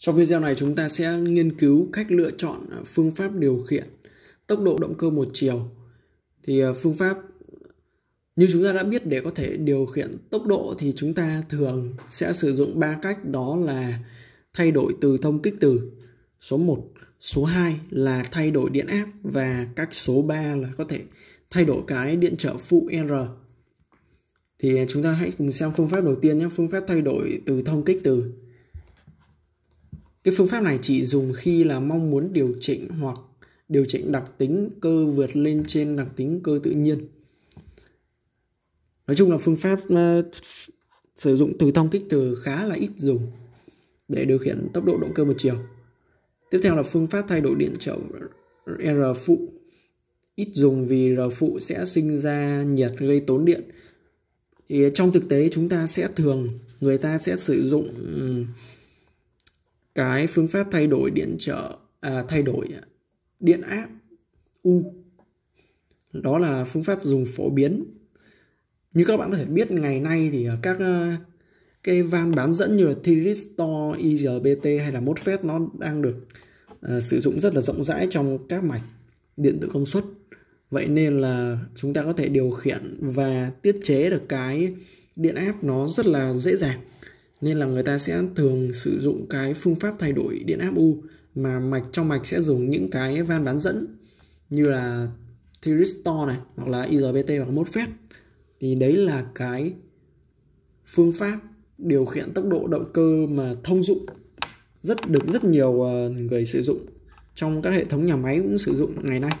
Trong video này chúng ta sẽ nghiên cứu cách lựa chọn à, phương pháp điều khiển tốc độ động cơ một chiều. Thì à, phương pháp như chúng ta đã biết để có thể điều khiển tốc độ thì chúng ta thường sẽ sử dụng ba cách đó là thay đổi từ thông kích từ số 1, số 2 là thay đổi điện áp và cách số 3 là có thể thay đổi cái điện trở phụ R. Thì à, chúng ta hãy cùng xem phương pháp đầu tiên nhé, phương pháp thay đổi từ thông kích từ cái phương pháp này chị dùng khi là mong muốn điều chỉnh hoặc điều chỉnh đặc tính cơ vượt lên trên đặc tính cơ tự nhiên nói chung là phương pháp ờ, sử dụng từ thông kích từ khá là ít dùng để điều khiển tốc độ động cơ một chiều tiếp theo là phương pháp thay đổi điện trở r phụ ít dùng vì r phụ sẽ sinh ra nhiệt gây tốn điện thì trong thực tế chúng ta sẽ thường người ta sẽ sử dụng cái phương pháp thay đổi điện trở à, thay đổi điện áp U đó là phương pháp dùng phổ biến như các bạn có thể biết ngày nay thì các à, cái van bán dẫn như là Thyristor, IGBT hay là MOSFET nó đang được uh, sử dụng rất là rộng rãi trong các mạch điện tử công suất vậy nên là chúng ta có thể điều khiển và tiết chế được cái điện áp nó rất là dễ dàng nên là người ta sẽ thường sử dụng cái phương pháp thay đổi điện áp U mà mạch trong mạch sẽ dùng những cái van bán dẫn như là thyristor này hoặc là IGBT hoặc MOSFET thì đấy là cái phương pháp điều khiển tốc độ động cơ mà thông dụng rất được rất nhiều ờ, người sử dụng trong các hệ thống nhà máy cũng sử dụng ngày nay